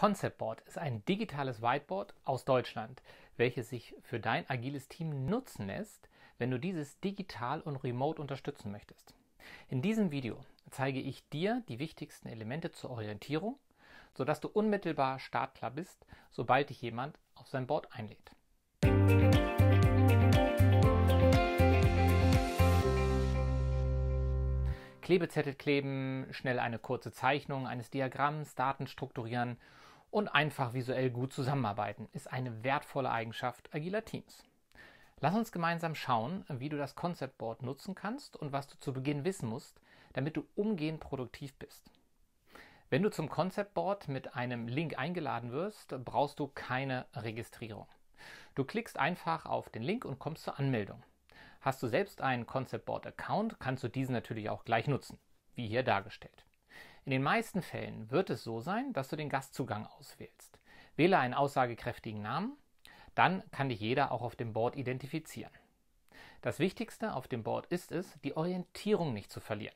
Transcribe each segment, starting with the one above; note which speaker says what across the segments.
Speaker 1: Concept Board ist ein digitales Whiteboard aus Deutschland, welches sich für dein agiles Team nutzen lässt, wenn du dieses digital und remote unterstützen möchtest. In diesem Video zeige ich dir die wichtigsten Elemente zur Orientierung, sodass du unmittelbar startklar bist, sobald dich jemand auf sein Board einlädt. Klebezettel kleben, schnell eine kurze Zeichnung eines Diagramms, Daten strukturieren und einfach visuell gut zusammenarbeiten ist eine wertvolle Eigenschaft agiler Teams. Lass uns gemeinsam schauen, wie du das Concept Board nutzen kannst und was du zu Beginn wissen musst, damit du umgehend produktiv bist. Wenn du zum Concept Board mit einem Link eingeladen wirst, brauchst du keine Registrierung. Du klickst einfach auf den Link und kommst zur Anmeldung. Hast du selbst einen Concept Board Account, kannst du diesen natürlich auch gleich nutzen, wie hier dargestellt. In den meisten Fällen wird es so sein, dass du den Gastzugang auswählst. Wähle einen aussagekräftigen Namen, dann kann dich jeder auch auf dem Board identifizieren. Das Wichtigste auf dem Board ist es, die Orientierung nicht zu verlieren.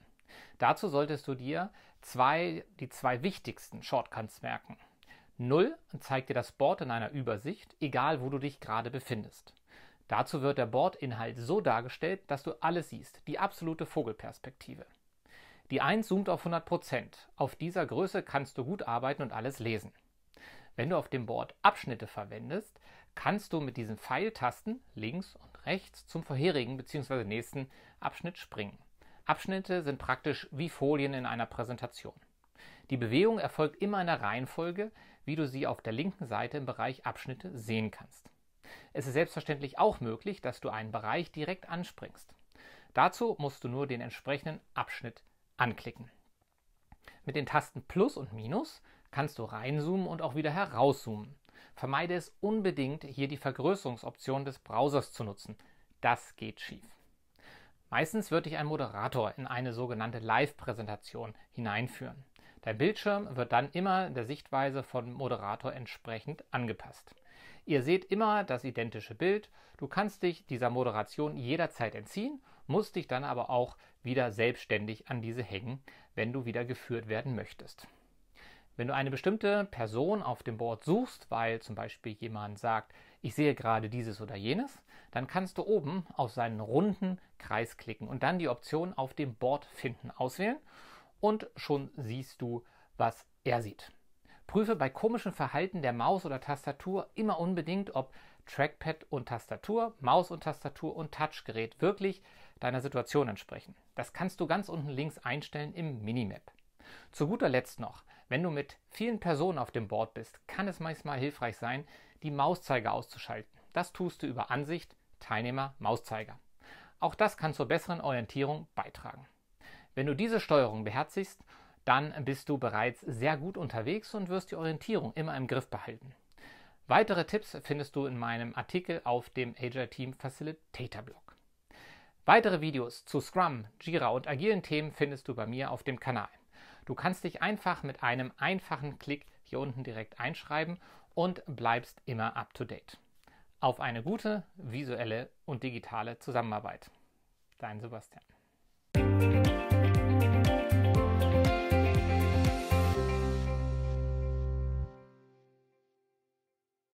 Speaker 1: Dazu solltest du dir zwei, die zwei wichtigsten Shortcuts merken. 0 zeigt dir das Board in einer Übersicht, egal wo du dich gerade befindest. Dazu wird der Boardinhalt so dargestellt, dass du alles siehst, die absolute Vogelperspektive. Die 1 zoomt auf 100%. Auf dieser Größe kannst du gut arbeiten und alles lesen. Wenn du auf dem Board Abschnitte verwendest, kannst du mit diesen Pfeiltasten links und rechts zum vorherigen bzw. nächsten Abschnitt springen. Abschnitte sind praktisch wie Folien in einer Präsentation. Die Bewegung erfolgt immer in der Reihenfolge, wie du sie auf der linken Seite im Bereich Abschnitte sehen kannst. Es ist selbstverständlich auch möglich, dass du einen Bereich direkt anspringst. Dazu musst du nur den entsprechenden Abschnitt anklicken. Mit den Tasten Plus und Minus kannst du reinzoomen und auch wieder herauszoomen. Vermeide es unbedingt, hier die Vergrößerungsoption des Browsers zu nutzen. Das geht schief. Meistens wird dich ein Moderator in eine sogenannte Live-Präsentation hineinführen. Der Bildschirm wird dann immer der Sichtweise von Moderator entsprechend angepasst. Ihr seht immer das identische Bild. Du kannst dich dieser Moderation jederzeit entziehen musst dich dann aber auch wieder selbstständig an diese hängen, wenn du wieder geführt werden möchtest. Wenn du eine bestimmte Person auf dem Board suchst, weil zum Beispiel jemand sagt, ich sehe gerade dieses oder jenes, dann kannst du oben auf seinen runden Kreis klicken und dann die Option auf dem Board finden auswählen und schon siehst du, was er sieht. Prüfe bei komischen Verhalten der Maus oder Tastatur immer unbedingt, ob Trackpad und Tastatur, Maus und Tastatur und Touchgerät wirklich deiner Situation entsprechen. Das kannst du ganz unten links einstellen im Minimap. Zu guter Letzt noch, wenn du mit vielen Personen auf dem Board bist, kann es manchmal hilfreich sein, die Mauszeiger auszuschalten. Das tust du über Ansicht, Teilnehmer, Mauszeiger. Auch das kann zur besseren Orientierung beitragen. Wenn du diese Steuerung beherzigst, dann bist du bereits sehr gut unterwegs und wirst die Orientierung immer im Griff behalten. Weitere Tipps findest du in meinem Artikel auf dem Agile Team Facilitator Blog. Weitere Videos zu Scrum, Jira und agilen Themen findest du bei mir auf dem Kanal. Du kannst dich einfach mit einem einfachen Klick hier unten direkt einschreiben und bleibst immer up to date. Auf eine gute visuelle und digitale Zusammenarbeit. Dein Sebastian.